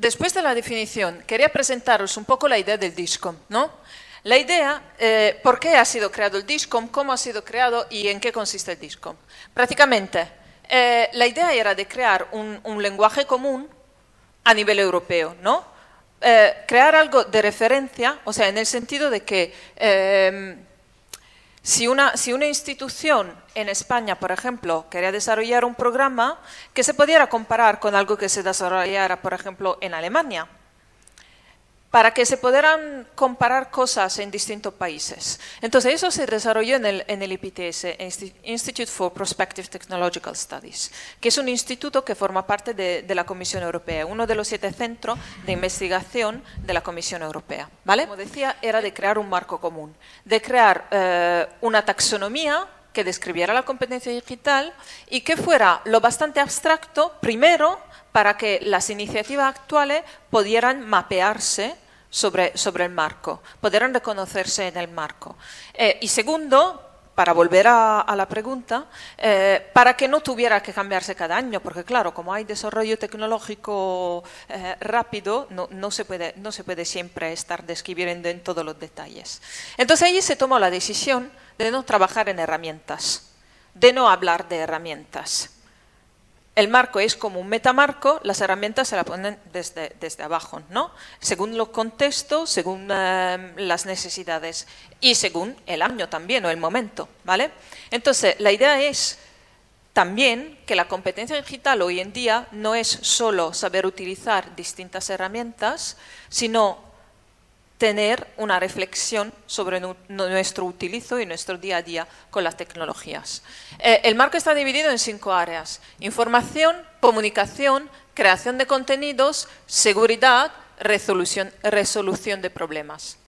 después de la definición, quería presentaros un poco la idea del DISCOM, ¿no? La idea, eh, por qué ha sido creado el DISCOM, cómo ha sido creado y en qué consiste el DISCOM. Prácticamente, eh, la idea era de crear un, lenguaje común a nivel europeo, ¿no? Eh, crear algo de referencia, o sea, en el sentido de que si una, institución en España, por ejemplo, quería desarrollar un programa que se pudiera comparar con algo que se desarrollara, por ejemplo, en Alemania, para que se pudieran comparar cosas en distintos países. Entonces, eso se desarrolló en el, IPTS, Institute for Prospective Technological Studies, que es un instituto que forma parte de, la Comisión Europea, uno de los siete centros de investigación de la Comisión Europea. ¿vale? Como decía, era de crear un marco común, de crear eh, una taxonomía que describiera la competencia digital y que fuera lo bastante abstracto, primero, para que las iniciativas actuales pudieran mapearse sobre, el marco, pudieran reconocerse en el marco. Eh, y segundo, para volver a, la pregunta, eh, para que no tuviera que cambiarse cada año, porque claro, como hay desarrollo tecnológico eh, rápido, no, se puede, no se puede siempre estar describiendo en todos los detalles. Entonces allí se tomó la decisión de no trabajar en herramientas, de no hablar de herramientas. El marco es como un metamarco, las herramientas se la ponen desde, abajo, ¿no? Según los contextos, según eh, las necesidades y según el año también o el momento, ¿vale? Entonces, la idea es también que la competencia digital hoy en día no es solo saber utilizar distintas herramientas, sino tener una reflexión sobre nuestro utilizo y nuestro día a día con las tecnologías. Eh, el marco está dividido en cinco áreas. Información, comunicación, creación de contenidos, seguridad, resolución de problemas.